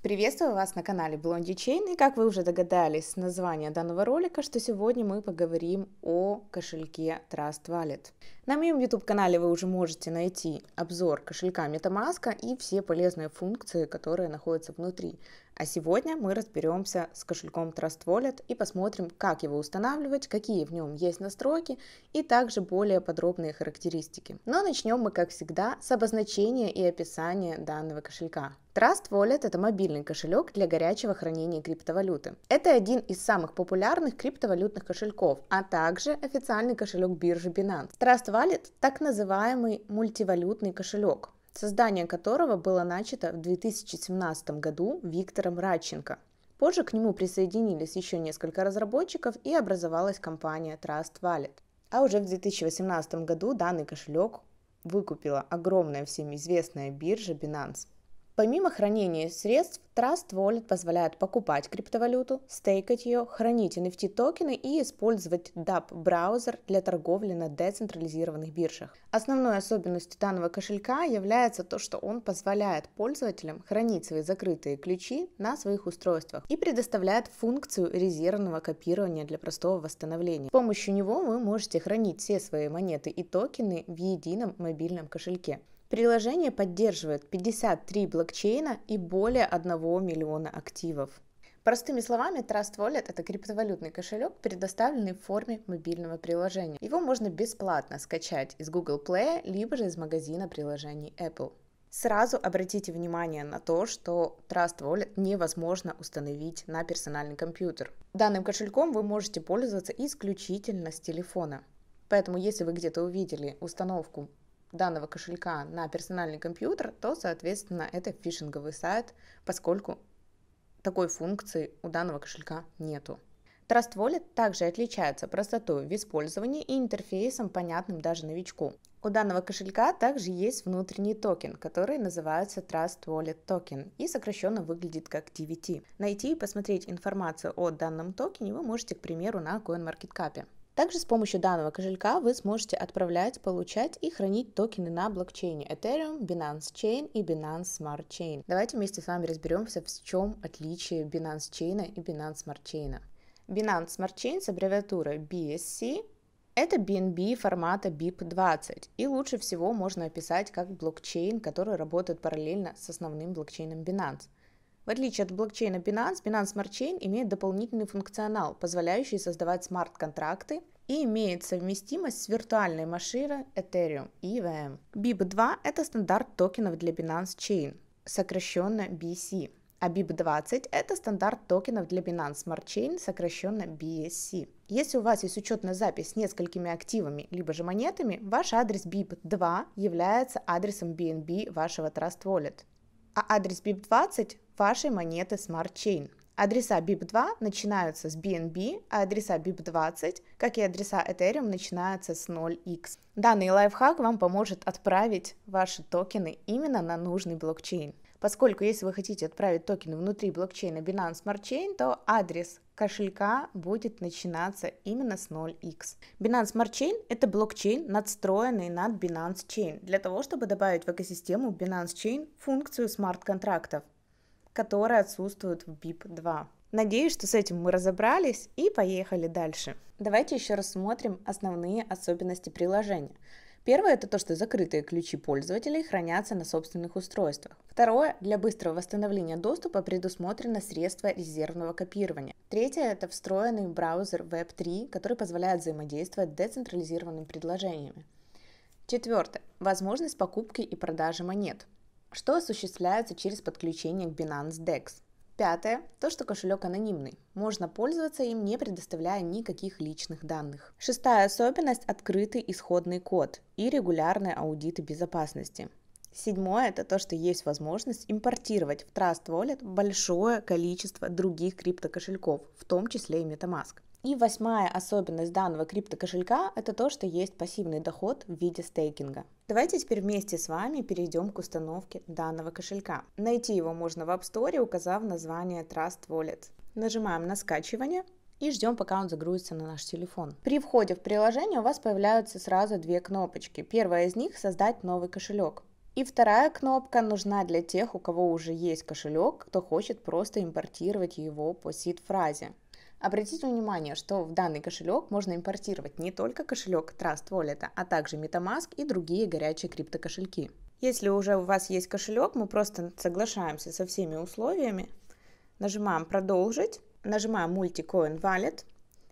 Приветствую вас на канале Blondie Chain, и как вы уже догадались название данного ролика, что сегодня мы поговорим о кошельке Trust Wallet. На моем YouTube канале вы уже можете найти обзор кошелька MetaMask и все полезные функции, которые находятся внутри. А сегодня мы разберемся с кошельком Trust Wallet и посмотрим, как его устанавливать, какие в нем есть настройки и также более подробные характеристики. Но начнем мы, как всегда, с обозначения и описания данного кошелька. Trust Wallet – это мобильный кошелек для горячего хранения криптовалюты. Это один из самых популярных криптовалютных кошельков, а также официальный кошелек биржи Binance. Trust Wallet – так называемый мультивалютный кошелек создание которого было начато в 2017 году Виктором Радченко. Позже к нему присоединились еще несколько разработчиков и образовалась компания Trust Wallet. А уже в 2018 году данный кошелек выкупила огромная всем известная биржа Binance. Помимо хранения средств, Trust Wallet позволяет покупать криптовалюту, стейкать ее, хранить NFT токены и использовать DApp браузер для торговли на децентрализированных биржах. Основной особенностью данного кошелька является то, что он позволяет пользователям хранить свои закрытые ключи на своих устройствах и предоставляет функцию резервного копирования для простого восстановления. С помощью него вы можете хранить все свои монеты и токены в едином мобильном кошельке. Приложение поддерживает 53 блокчейна и более 1 миллиона активов. Простыми словами, Trust Wallet – это криптовалютный кошелек, предоставленный в форме мобильного приложения. Его можно бесплатно скачать из Google Play, либо же из магазина приложений Apple. Сразу обратите внимание на то, что Trust Wallet невозможно установить на персональный компьютер. Данным кошельком вы можете пользоваться исключительно с телефона. Поэтому, если вы где-то увидели установку данного кошелька на персональный компьютер, то, соответственно, это фишинговый сайт, поскольку такой функции у данного кошелька нету. Trust Wallet также отличается простотой в использовании и интерфейсом, понятным даже новичку. У данного кошелька также есть внутренний токен, который называется Trust Wallet Token и сокращенно выглядит как DVT. Найти и посмотреть информацию о данном токене вы можете, к примеру, на CoinMarketCap. Также с помощью данного кошелька вы сможете отправлять, получать и хранить токены на блокчейне Ethereum, Binance Chain и Binance Smart Chain. Давайте вместе с вами разберемся, в чем отличие Binance Chain и Binance Smart Chain. Binance Smart Chain с аббревиатурой BSC это BNB формата BIP20, и лучше всего можно описать как блокчейн, который работает параллельно с основным блокчейном Binance. В отличие от блокчейна Binance, Binance Smart Chain имеет дополнительный функционал, позволяющий создавать смарт-контракты и имеет совместимость с виртуальной машиной Ethereum и EVM. BIP2 – это стандарт токенов для Binance Chain, сокращенно BC, а BIP20 – это стандарт токенов для Binance Smart Chain, сокращенно BSC. Если у вас есть учетная запись с несколькими активами либо же монетами, ваш адрес BIP2 является адресом BNB вашего Trust Wallet, а адрес BIP20 вашей монеты Smart Chain. Адреса BIP2 начинаются с BNB, а адреса BIP20, как и адреса Ethereum, начинаются с 0x. Данный лайфхак вам поможет отправить ваши токены именно на нужный блокчейн. Поскольку если вы хотите отправить токены внутри блокчейна Binance Smart Chain, то адрес кошелька будет начинаться именно с 0x. Binance Smart Chain – это блокчейн, надстроенный над Binance Chain, для того, чтобы добавить в экосистему Binance Chain функцию смарт-контрактов которые отсутствуют в BIP-2. Надеюсь, что с этим мы разобрались и поехали дальше. Давайте еще рассмотрим основные особенности приложения. Первое – это то, что закрытые ключи пользователей хранятся на собственных устройствах. Второе – для быстрого восстановления доступа предусмотрено средство резервного копирования. Третье – это встроенный браузер Web3, который позволяет взаимодействовать с децентрализированными предложениями. Четвертое – возможность покупки и продажи монет что осуществляется через подключение к Binance DEX. Пятое. То, что кошелек анонимный. Можно пользоваться им, не предоставляя никаких личных данных. Шестая особенность – открытый исходный код и регулярные аудиты безопасности. Седьмое – это то, что есть возможность импортировать в Trust Wallet большое количество других криптокошельков, в том числе и MetaMask. И восьмая особенность данного криптокошелька – это то, что есть пассивный доход в виде стейкинга. Давайте теперь вместе с вами перейдем к установке данного кошелька. Найти его можно в App Store, указав название Trust Wallet. Нажимаем на скачивание и ждем, пока он загрузится на наш телефон. При входе в приложение у вас появляются сразу две кнопочки. Первая из них – создать новый кошелек. И вторая кнопка нужна для тех, у кого уже есть кошелек, кто хочет просто импортировать его по сид-фразе. Обратите внимание, что в данный кошелек можно импортировать не только кошелек Trust Wallet, а также MetaMask и другие горячие криптокошельки. Если уже у вас есть кошелек, мы просто соглашаемся со всеми условиями, нажимаем «Продолжить», нажимаем «Multicoin Wallet»,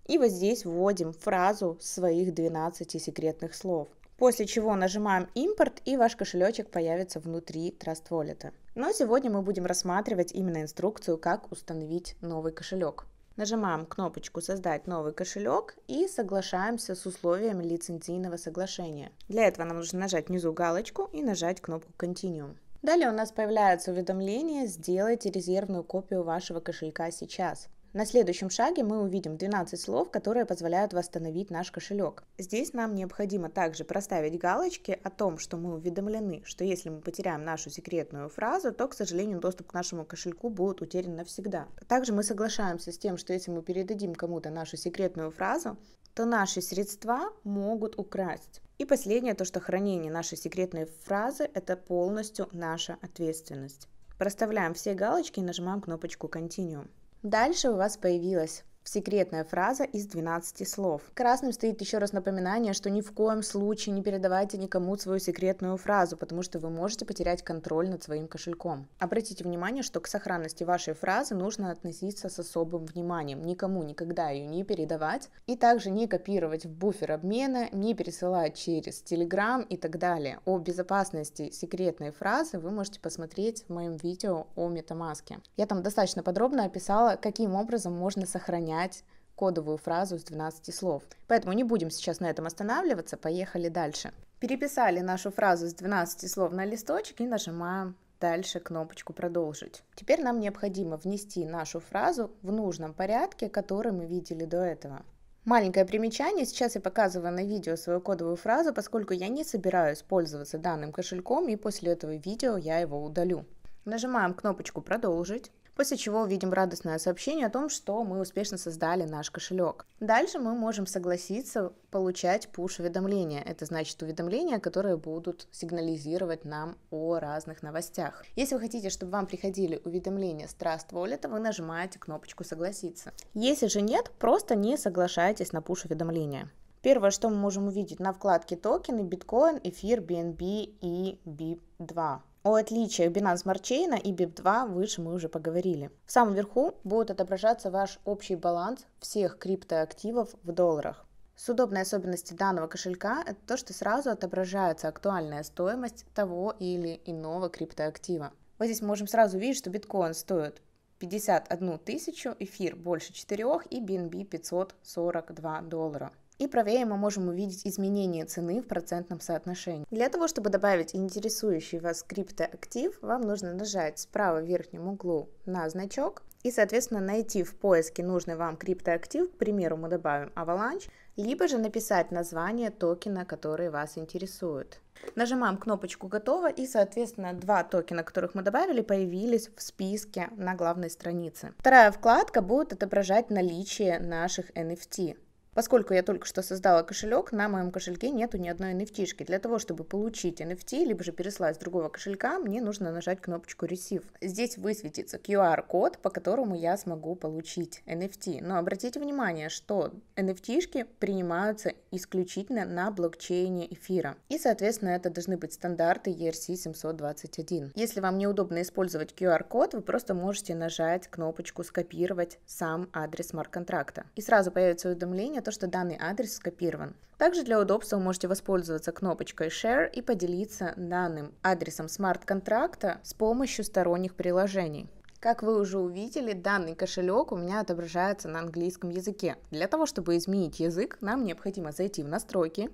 и вот здесь вводим фразу своих 12 секретных слов. После чего нажимаем «Импорт» и ваш кошелечек появится внутри Trust Wallet. Но сегодня мы будем рассматривать именно инструкцию, как установить новый кошелек. Нажимаем кнопочку «Создать новый кошелек» и соглашаемся с условиями лицензийного соглашения. Для этого нам нужно нажать внизу галочку и нажать кнопку «Continuum». Далее у нас появляется уведомление «Сделайте резервную копию вашего кошелька сейчас». На следующем шаге мы увидим 12 слов, которые позволяют восстановить наш кошелек. Здесь нам необходимо также проставить галочки о том, что мы уведомлены, что если мы потеряем нашу секретную фразу, то, к сожалению, доступ к нашему кошельку будет утерян навсегда. Также мы соглашаемся с тем, что если мы передадим кому-то нашу секретную фразу, то наши средства могут украсть. И последнее, то что хранение нашей секретной фразы – это полностью наша ответственность. Проставляем все галочки и нажимаем кнопочку «Continue». Дальше у вас появилась секретная фраза из 12 слов. Красным стоит еще раз напоминание, что ни в коем случае не передавайте никому свою секретную фразу, потому что вы можете потерять контроль над своим кошельком. Обратите внимание, что к сохранности вашей фразы нужно относиться с особым вниманием, никому никогда ее не передавать, и также не копировать в буфер обмена, не пересылать через Telegram и так далее. О безопасности секретной фразы вы можете посмотреть в моем видео о метамаске. Я там достаточно подробно описала, каким образом можно сохранять понять кодовую фразу с 12 слов. Поэтому не будем сейчас на этом останавливаться, поехали дальше. Переписали нашу фразу с 12 слов на листочек и нажимаем дальше кнопочку «Продолжить». Теперь нам необходимо внести нашу фразу в нужном порядке, который мы видели до этого. Маленькое примечание. Сейчас я показываю на видео свою кодовую фразу, поскольку я не собираюсь пользоваться данным кошельком, и после этого видео я его удалю. Нажимаем кнопочку «Продолжить» после чего увидим радостное сообщение о том, что мы успешно создали наш кошелек. Дальше мы можем согласиться получать пуш-уведомления. Это значит уведомления, которые будут сигнализировать нам о разных новостях. Если вы хотите, чтобы вам приходили уведомления с Trust Wallet, вы нажимаете кнопочку «Согласиться». Если же нет, просто не соглашайтесь на пуш-уведомления. Первое, что мы можем увидеть на вкладке токены, биткоин, эфир, BNB и B2. О отличиях Binance Smart Chain и BIP2 выше мы уже поговорили. В самом верху будет отображаться ваш общий баланс всех криптоактивов в долларах. С удобной особенностью данного кошелька – это то, что сразу отображается актуальная стоимость того или иного криптоактива. Вот здесь можем сразу видеть, что биткоин стоит 51 тысячу, эфир больше 4 и BNB 542 доллара. И правее мы можем увидеть изменение цены в процентном соотношении. Для того, чтобы добавить интересующий вас криптоактив, вам нужно нажать справа в верхнем углу на значок и, соответственно, найти в поиске нужный вам криптоактив, к примеру, мы добавим Avalanche, либо же написать название токена, который вас интересует. Нажимаем кнопочку «Готово» и, соответственно, два токена, которых мы добавили, появились в списке на главной странице. Вторая вкладка будет отображать наличие наших NFT. Поскольку я только что создала кошелек, на моем кошельке нету ни одной NFT. Для того, чтобы получить NFT, либо же переслать с другого кошелька, мне нужно нажать кнопочку Receive. Здесь высветится QR-код, по которому я смогу получить NFT. Но обратите внимание, что NFT принимаются исключительно на блокчейне эфира. И, соответственно, это должны быть стандарты ERC 721. Если вам неудобно использовать QR-код, вы просто можете нажать кнопочку «Скопировать сам адрес смарт-контракта». И сразу появится уведомление то, что данный адрес скопирован. Также для удобства вы можете воспользоваться кнопочкой Share и поделиться данным адресом смарт-контракта с помощью сторонних приложений. Как вы уже увидели, данный кошелек у меня отображается на английском языке. Для того, чтобы изменить язык, нам необходимо зайти в настройки,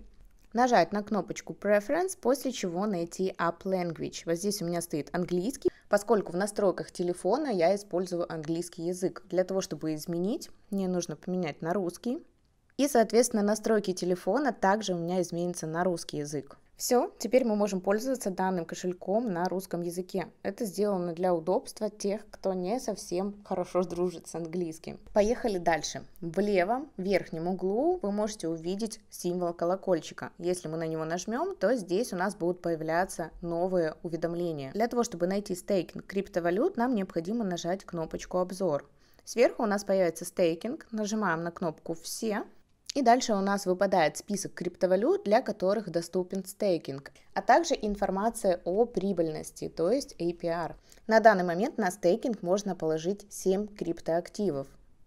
нажать на кнопочку Preference, после чего найти App Language. Вот здесь у меня стоит английский, поскольку в настройках телефона я использую английский язык. Для того, чтобы изменить, мне нужно поменять на русский. И, соответственно, настройки телефона также у меня изменятся на русский язык. Все, теперь мы можем пользоваться данным кошельком на русском языке. Это сделано для удобства тех, кто не совсем хорошо дружит с английским. Поехали дальше. В левом верхнем углу вы можете увидеть символ колокольчика. Если мы на него нажмем, то здесь у нас будут появляться новые уведомления. Для того, чтобы найти стейкинг криптовалют, нам необходимо нажать кнопочку «Обзор». Сверху у нас появится стейкинг. Нажимаем на кнопку «Все», и дальше у нас выпадает список криптовалют, для которых доступен стейкинг, а также информация о прибыльности, то есть APR. На данный момент на стейкинг можно положить 7 криптоактивов.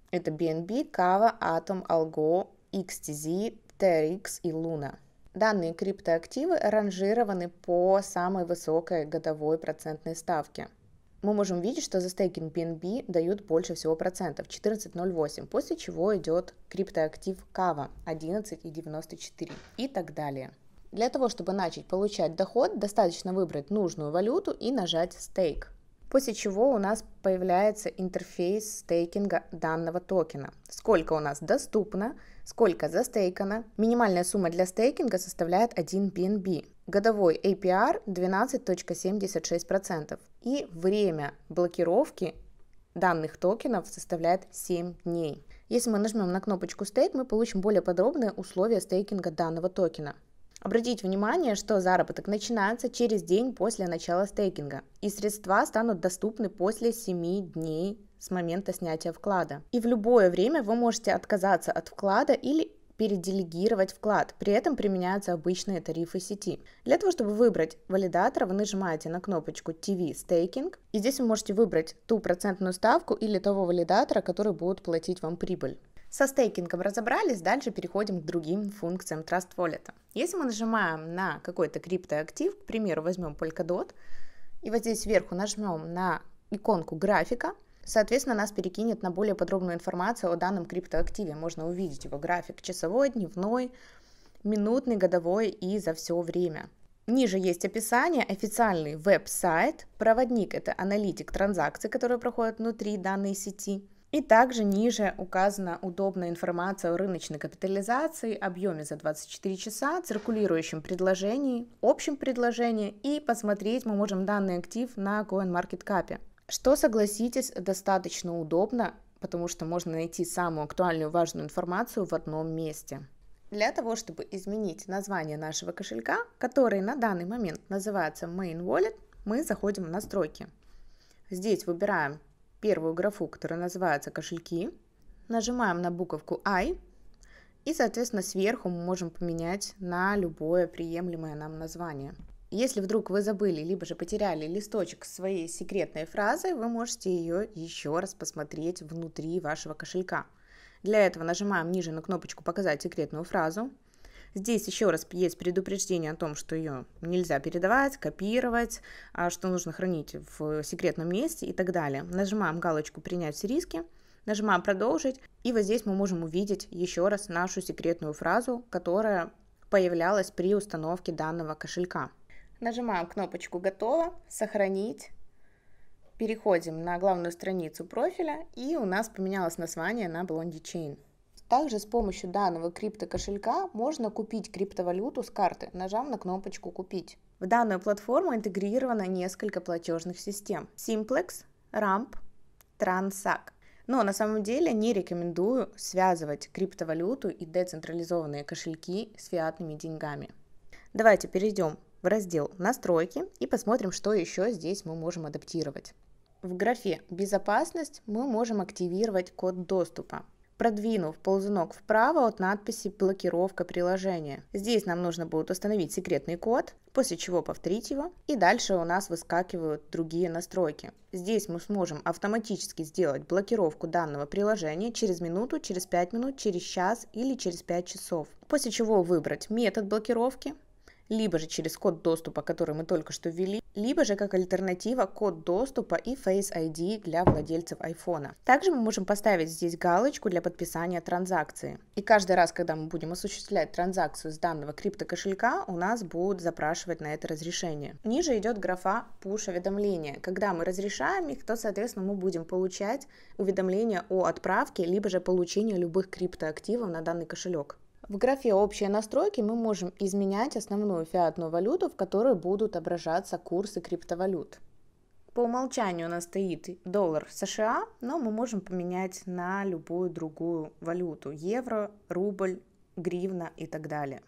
Это BNB, Kava, Atom, Algo, XTZ, TRX и Luna. Данные криптоактивы ранжированы по самой высокой годовой процентной ставке – мы можем видеть, что за стейкинг BNB дают больше всего процентов, 14,08, после чего идет криптоактив Кава 11,94 и так далее. Для того, чтобы начать получать доход, достаточно выбрать нужную валюту и нажать «Стейк». После чего у нас появляется интерфейс стейкинга данного токена. Сколько у нас доступно, сколько застейкано. Минимальная сумма для стейкинга составляет 1 BNB годовой APR 12.76%, и время блокировки данных токенов составляет 7 дней. Если мы нажмем на кнопочку «Стейк», мы получим более подробные условия стейкинга данного токена. Обратите внимание, что заработок начинается через день после начала стейкинга, и средства станут доступны после 7 дней с момента снятия вклада. И в любое время вы можете отказаться от вклада или переделегировать вклад. При этом применяются обычные тарифы сети. Для того, чтобы выбрать валидатора, вы нажимаете на кнопочку TV Staking. И здесь вы можете выбрать ту процентную ставку или того валидатора, который будет платить вам прибыль. Со стейкингом разобрались, дальше переходим к другим функциям Trust Wallet. Если мы нажимаем на какой-то криптоактив, к примеру, возьмем Polkadot, и вот здесь сверху нажмем на иконку графика, Соответственно, нас перекинет на более подробную информацию о данном криптоактиве. Можно увидеть его график часовой, дневной, минутный, годовой и за все время. Ниже есть описание, официальный веб-сайт, проводник – это аналитик транзакций, которые проходят внутри данной сети. И также ниже указана удобная информация о рыночной капитализации, объеме за 24 часа, циркулирующем предложении, общем предложении. И посмотреть мы можем данный актив на CoinMarketCap. Что, согласитесь, достаточно удобно, потому что можно найти самую актуальную важную информацию в одном месте. Для того, чтобы изменить название нашего кошелька, который на данный момент называется Main Wallet, мы заходим в настройки. Здесь выбираем первую графу, которая называется «Кошельки», нажимаем на буковку «I», и, соответственно, сверху мы можем поменять на любое приемлемое нам название. Если вдруг вы забыли, либо же потеряли листочек с своей секретной фразой, вы можете ее еще раз посмотреть внутри вашего кошелька. Для этого нажимаем ниже на кнопочку «Показать секретную фразу». Здесь еще раз есть предупреждение о том, что ее нельзя передавать, копировать, а что нужно хранить в секретном месте и так далее. Нажимаем галочку «Принять все риски», нажимаем «Продолжить», и вот здесь мы можем увидеть еще раз нашу секретную фразу, которая появлялась при установке данного кошелька. Нажимаем кнопочку «Готово», «Сохранить», переходим на главную страницу профиля, и у нас поменялось название на Blondie Chain. Также с помощью данного криптокошелька можно купить криптовалюту с карты, нажав на кнопочку «Купить». В данную платформу интегрировано несколько платежных систем – Simplex, Ramp, Transac. Но на самом деле не рекомендую связывать криптовалюту и децентрализованные кошельки с фиатными деньгами. Давайте перейдем в раздел «Настройки» и посмотрим, что еще здесь мы можем адаптировать. В графе «Безопасность» мы можем активировать код доступа, продвинув ползунок вправо от надписи «Блокировка приложения». Здесь нам нужно будет установить секретный код, после чего повторить его, и дальше у нас выскакивают другие настройки. Здесь мы сможем автоматически сделать блокировку данного приложения через минуту, через 5 минут, через час или через 5 часов, после чего выбрать метод блокировки, либо же через код доступа, который мы только что ввели, либо же как альтернатива код доступа и Face ID для владельцев iPhone. Также мы можем поставить здесь галочку для подписания транзакции. И каждый раз, когда мы будем осуществлять транзакцию с данного криптокошелька, у нас будут запрашивать на это разрешение. Ниже идет графа push уведомления. Когда мы разрешаем их, то, соответственно, мы будем получать уведомления о отправке, либо же получении любых криптоактивов на данный кошелек. В графе «Общие настройки» мы можем изменять основную фиатную валюту, в которой будут отображаться курсы криптовалют. По умолчанию у нас стоит доллар США, но мы можем поменять на любую другую валюту – евро, рубль, гривна и так далее.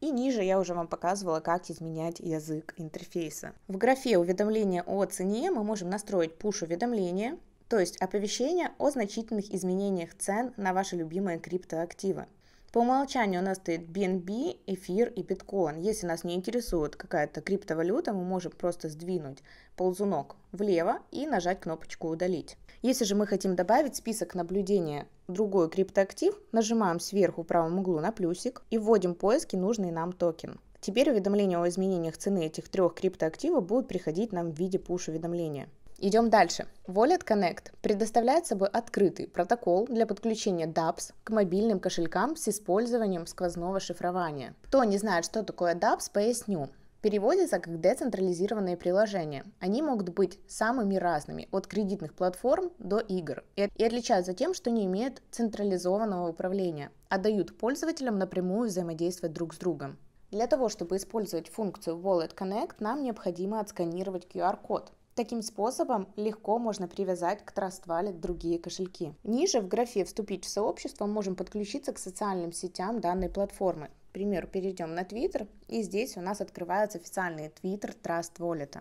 И ниже я уже вам показывала, как изменять язык интерфейса. В графе «Уведомления о цене» мы можем настроить push уведомления, то есть оповещение о значительных изменениях цен на ваши любимые криптоактивы. По умолчанию у нас стоит BNB, эфир и биткоин. Если нас не интересует какая-то криптовалюта, мы можем просто сдвинуть ползунок влево и нажать кнопочку «Удалить». Если же мы хотим добавить список наблюдения другой криптоактив, нажимаем сверху в правом углу на плюсик и вводим поиски нужный нам токен. Теперь уведомления о изменениях цены этих трех криптоактивов будут приходить нам в виде пуш-уведомления. Идем дальше. Wallet Connect предоставляет собой открытый протокол для подключения DApps к мобильным кошелькам с использованием сквозного шифрования. Кто не знает, что такое DApps, поясню. Переводится как децентрализированные приложения. Они могут быть самыми разными, от кредитных платформ до игр, и отличаются тем, что не имеют централизованного управления, а дают пользователям напрямую взаимодействовать друг с другом. Для того, чтобы использовать функцию Wallet Connect, нам необходимо отсканировать QR-код. Таким способом легко можно привязать к Trust другие кошельки. Ниже в графе «Вступить в сообщество» можем подключиться к социальным сетям данной платформы. К примеру, перейдем на Twitter, и здесь у нас открывается официальный Twitter Trust Wallet.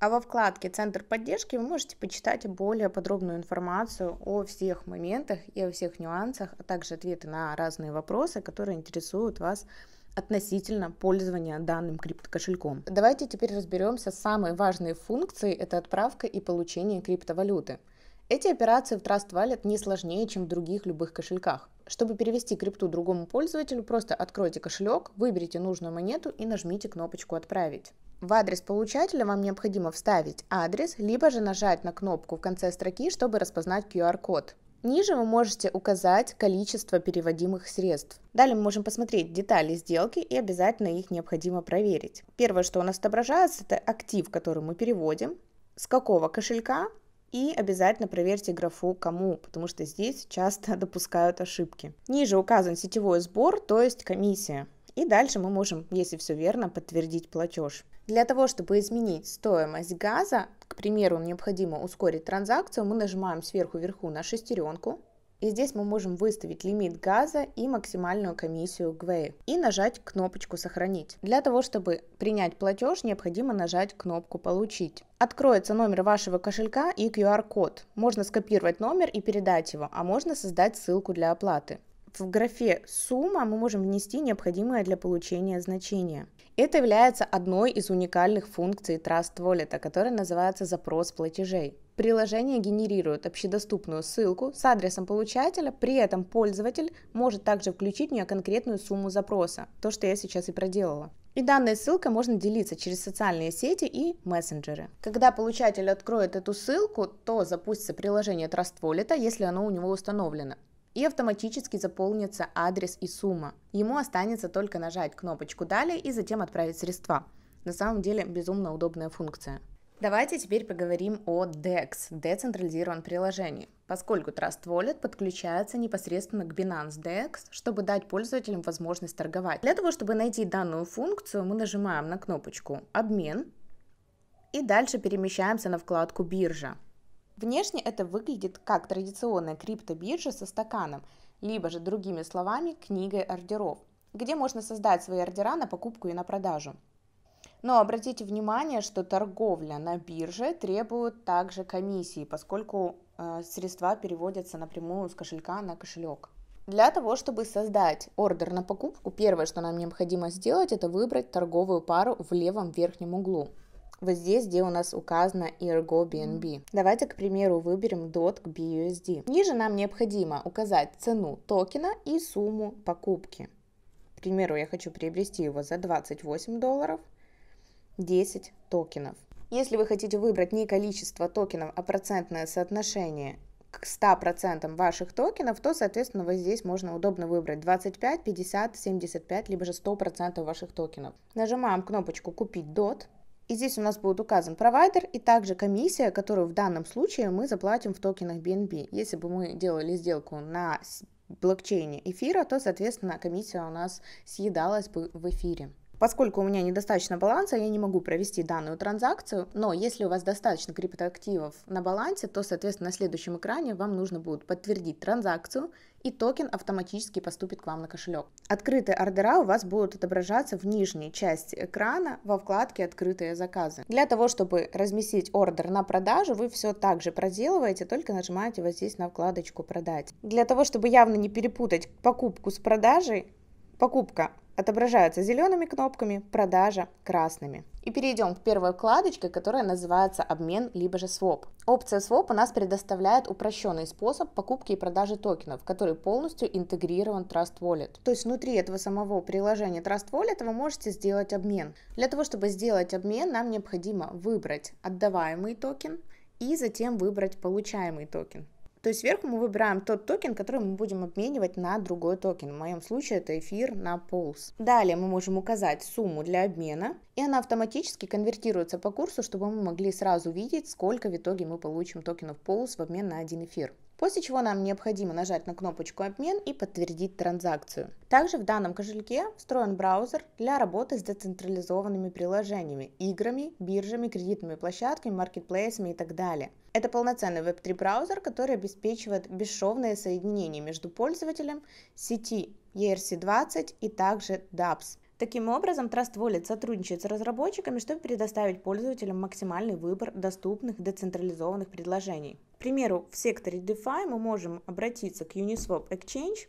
А во вкладке «Центр поддержки» вы можете почитать более подробную информацию о всех моментах и о всех нюансах, а также ответы на разные вопросы, которые интересуют вас относительно пользования данным криптокошельком. Давайте теперь разберемся с самой важной функцией – это отправка и получение криптовалюты. Эти операции в Trust Wallet не сложнее, чем в других любых кошельках. Чтобы перевести крипту другому пользователю, просто откройте кошелек, выберите нужную монету и нажмите кнопочку «Отправить». В адрес получателя вам необходимо вставить адрес, либо же нажать на кнопку в конце строки, чтобы распознать QR-код. Ниже вы можете указать количество переводимых средств. Далее мы можем посмотреть детали сделки и обязательно их необходимо проверить. Первое, что у нас отображается, это актив, который мы переводим, с какого кошелька и обязательно проверьте графу «Кому», потому что здесь часто допускают ошибки. Ниже указан сетевой сбор, то есть комиссия. И дальше мы можем, если все верно, подтвердить платеж. Для того, чтобы изменить стоимость газа, к примеру, необходимо ускорить транзакцию, мы нажимаем сверху вверху на шестеренку, и здесь мы можем выставить лимит газа и максимальную комиссию ГВЭ и нажать кнопочку «Сохранить». Для того, чтобы принять платеж, необходимо нажать кнопку «Получить». Откроется номер вашего кошелька и QR-код. Можно скопировать номер и передать его, а можно создать ссылку для оплаты в графе «сумма» мы можем внести необходимое для получения значение. Это является одной из уникальных функций Trust Wallet, которая называется «запрос платежей». Приложение генерирует общедоступную ссылку с адресом получателя, при этом пользователь может также включить в нее конкретную сумму запроса, то, что я сейчас и проделала. И данная ссылка можно делиться через социальные сети и мессенджеры. Когда получатель откроет эту ссылку, то запустится приложение Trust Wallet, если оно у него установлено и автоматически заполнится адрес и сумма. Ему останется только нажать кнопочку «Далее» и затем отправить средства. На самом деле безумно удобная функция. Давайте теперь поговорим о DEX, децентрализированном приложении, поскольку Trust Wallet подключается непосредственно к Binance DEX, чтобы дать пользователям возможность торговать. Для того, чтобы найти данную функцию, мы нажимаем на кнопочку «Обмен» и дальше перемещаемся на вкладку «Биржа». Внешне это выглядит как традиционная криптобиржа со стаканом, либо же другими словами книгой ордеров, где можно создать свои ордера на покупку и на продажу. Но обратите внимание, что торговля на бирже требует также комиссии, поскольку э, средства переводятся напрямую с кошелька на кошелек. Для того, чтобы создать ордер на покупку, первое, что нам необходимо сделать, это выбрать торговую пару в левом верхнем углу вот здесь, где у нас указано AirBnB. Давайте, к примеру, выберем DOT к BUSD. Ниже нам необходимо указать цену токена и сумму покупки. К примеру, я хочу приобрести его за 28 долларов, 10 токенов. Если вы хотите выбрать не количество токенов, а процентное соотношение к 100% ваших токенов, то, соответственно, вот здесь можно удобно выбрать 25, 50, 75, либо же 100% ваших токенов. Нажимаем кнопочку «Купить DOT», и здесь у нас будет указан провайдер и также комиссия, которую в данном случае мы заплатим в токенах BNB. Если бы мы делали сделку на блокчейне эфира, то, соответственно, комиссия у нас съедалась бы в эфире. Поскольку у меня недостаточно баланса, я не могу провести данную транзакцию, но если у вас достаточно криптоактивов на балансе, то, соответственно, на следующем экране вам нужно будет подтвердить транзакцию, и токен автоматически поступит к вам на кошелек. Открытые ордера у вас будут отображаться в нижней части экрана во вкладке «Открытые заказы». Для того, чтобы разместить ордер на продажу, вы все так же проделываете, только нажимаете вот здесь на вкладочку «Продать». Для того, чтобы явно не перепутать покупку с продажей, покупка отображаются зелеными кнопками, продажа красными. И перейдем к первой вкладочке, которая называется обмен либо же своп. Опция своп у нас предоставляет упрощенный способ покупки и продажи токенов, который полностью интегрирован в Trust Wallet. То есть внутри этого самого приложения Trust Wallet вы можете сделать обмен. Для того, чтобы сделать обмен, нам необходимо выбрать отдаваемый токен и затем выбрать получаемый токен. То есть сверху мы выбираем тот токен, который мы будем обменивать на другой токен. В моем случае это эфир на Pulse. Далее мы можем указать сумму для обмена, и она автоматически конвертируется по курсу, чтобы мы могли сразу видеть, сколько в итоге мы получим токенов Pulse в обмен на один эфир. После чего нам необходимо нажать на кнопочку «Обмен» и подтвердить транзакцию. Также в данном кошельке встроен браузер для работы с децентрализованными приложениями, играми, биржами, кредитными площадками, маркетплейсами и так далее. Это полноценный Web3 браузер, который обеспечивает бесшовное соединение между пользователем, сети ERC20 и также DApps. Таким образом, Trust Wallet сотрудничает с разработчиками, чтобы предоставить пользователям максимальный выбор доступных децентрализованных предложений. К примеру, в секторе DeFi мы можем обратиться к Uniswap Exchange,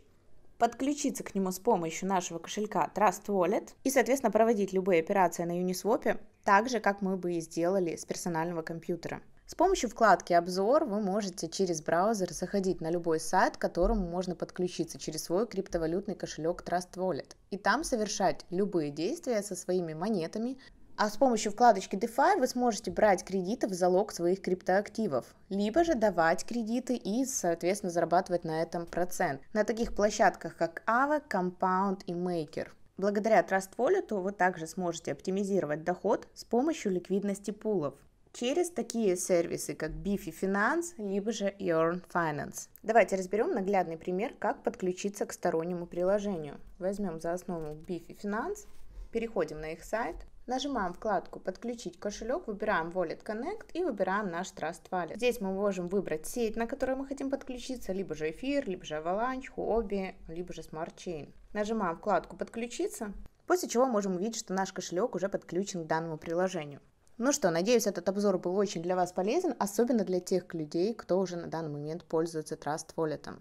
подключиться к нему с помощью нашего кошелька Trust Wallet и, соответственно, проводить любые операции на Uniswap так же, как мы бы и сделали с персонального компьютера. С помощью вкладки «Обзор» вы можете через браузер заходить на любой сайт, к которому можно подключиться через свой криптовалютный кошелек Trust Wallet, и там совершать любые действия со своими монетами, а с помощью вкладочки DeFi вы сможете брать кредиты в залог своих криптоактивов, либо же давать кредиты и, соответственно, зарабатывать на этом процент. На таких площадках, как Ava, Compound и Maker. Благодаря Trust Wallet вы также сможете оптимизировать доход с помощью ликвидности пулов через такие сервисы, как Bifi Finance, либо же Earn Finance. Давайте разберем наглядный пример, как подключиться к стороннему приложению. Возьмем за основу Bifi Finance, переходим на их сайт, Нажимаем вкладку «Подключить кошелек», выбираем Wallet Connect и выбираем наш Trust Wallet. Здесь мы можем выбрать сеть, на которую мы хотим подключиться, либо же эфир, либо же Avalanche, Huobi, либо же Smart Chain. Нажимаем вкладку «Подключиться», после чего можем увидеть, что наш кошелек уже подключен к данному приложению. Ну что, надеюсь, этот обзор был очень для вас полезен, особенно для тех людей, кто уже на данный момент пользуется Trust Wallet.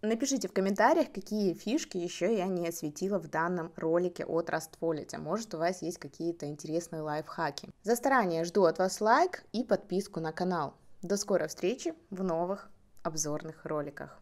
Напишите в комментариях, какие фишки еще я не осветила в данном ролике о Trust Wallet. Может, у вас есть какие-то интересные лайфхаки. За старание жду от вас лайк и подписку на канал. До скорой встречи в новых обзорных роликах.